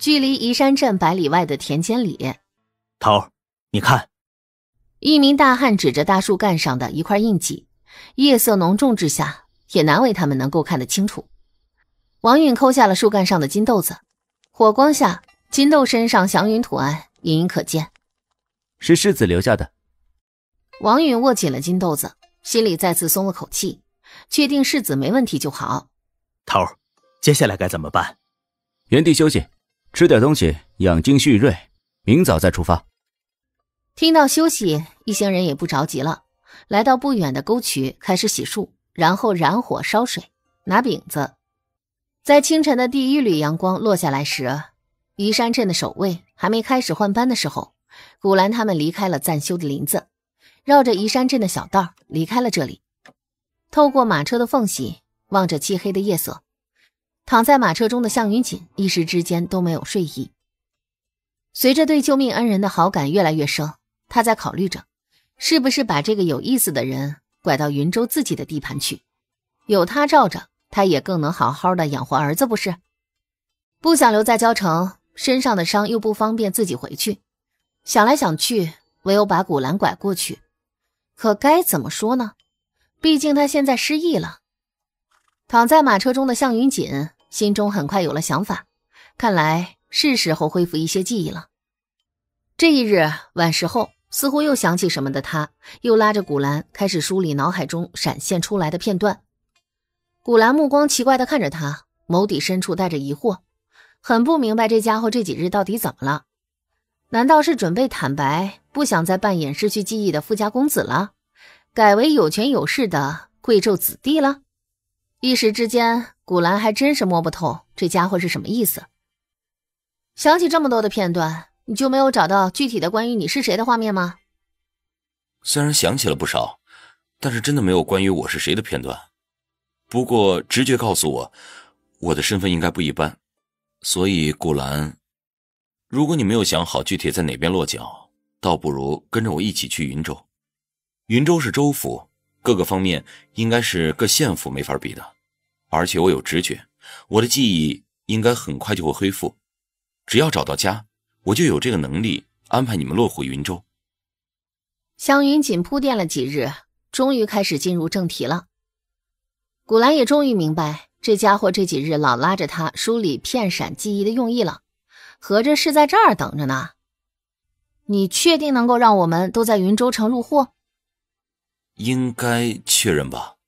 距离宜山镇百里外的田间里，头，你看，一名大汉指着大树干上的一块印记。夜色浓重之下，也难为他们能够看得清楚。王允抠下了树干上的金豆子，火光下，金豆身上祥云图案隐隐可见，是世子留下的。王允握紧了金豆子，心里再次松了口气，确定世子没问题就好。头，接下来该怎么办？原地休息。吃点东西，养精蓄锐，明早再出发。听到休息，一行人也不着急了，来到不远的沟渠，开始洗漱，然后燃火烧水，拿饼子。在清晨的第一缕阳光落下来时，宜山镇的守卫还没开始换班的时候，古兰他们离开了暂休的林子，绕着宜山镇的小道离开了这里。透过马车的缝隙，望着漆黑的夜色。躺在马车中的向云锦一时之间都没有睡意。随着对救命恩人的好感越来越深，他在考虑着，是不是把这个有意思的人拐到云州自己的地盘去，有他罩着，他也更能好好的养活儿子，不是？不想留在焦城，身上的伤又不方便自己回去，想来想去，唯有把古兰拐过去。可该怎么说呢？毕竟他现在失忆了。躺在马车中的向云锦。心中很快有了想法，看来是时候恢复一些记忆了。这一日晚时后，似乎又想起什么的他，又拉着古兰开始梳理脑海中闪现出来的片段。古兰目光奇怪的看着他，眸底深处带着疑惑，很不明白这家伙这几日到底怎么了？难道是准备坦白，不想再扮演失去记忆的富家公子了，改为有权有势的贵胄子弟了？一时之间，古兰还真是摸不透这家伙是什么意思。想起这么多的片段，你就没有找到具体的关于你是谁的画面吗？虽然想起了不少，但是真的没有关于我是谁的片段。不过直觉告诉我，我的身份应该不一般。所以古兰，如果你没有想好具体在哪边落脚，倒不如跟着我一起去云州。云州是州府。各个方面应该是各县府没法比的，而且我有直觉，我的记忆应该很快就会恢复。只要找到家，我就有这个能力安排你们落户云州。湘云锦铺垫了几日，终于开始进入正题了。古兰也终于明白这家伙这几日老拉着他梳理片闪记忆的用意了，合着是在这儿等着呢。你确定能够让我们都在云州城入户？应该确认吧。